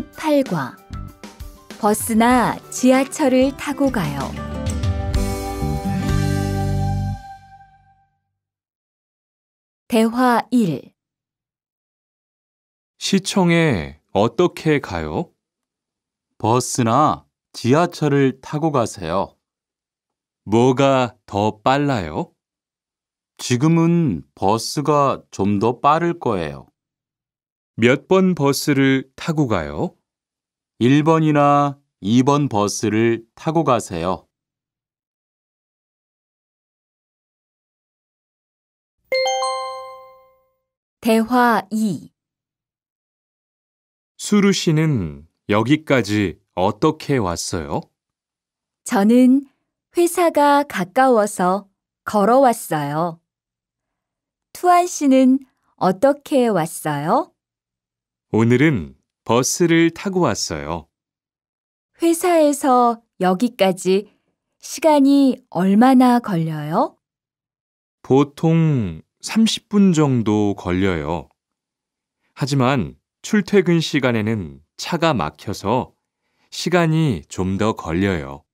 18과 버스나 지하철을 타고 가요. 대화 1 시청에 어떻게 가요? 버스나 지하철을 타고 가세요. 뭐가 더 빨라요? 지금은 버스가 좀 더 빠를 거예요. 몇번 버스를 타고 가요? 1번이나 2번 버스를 타고 가세요. 대화 2 수루 씨는 여기까지 어떻게 왔어요? 저는 회사가 가까워서 걸어왔어요. 투안 씨는 어떻게 왔어요? 오늘은 버스를 타고 왔어요. 회사에서 여기까지 시간이 얼마나 걸려요? 보통 30분 정도 걸려요. 하지만 출퇴근 시간에는 차가 막혀서 시간이 좀 더 걸려요.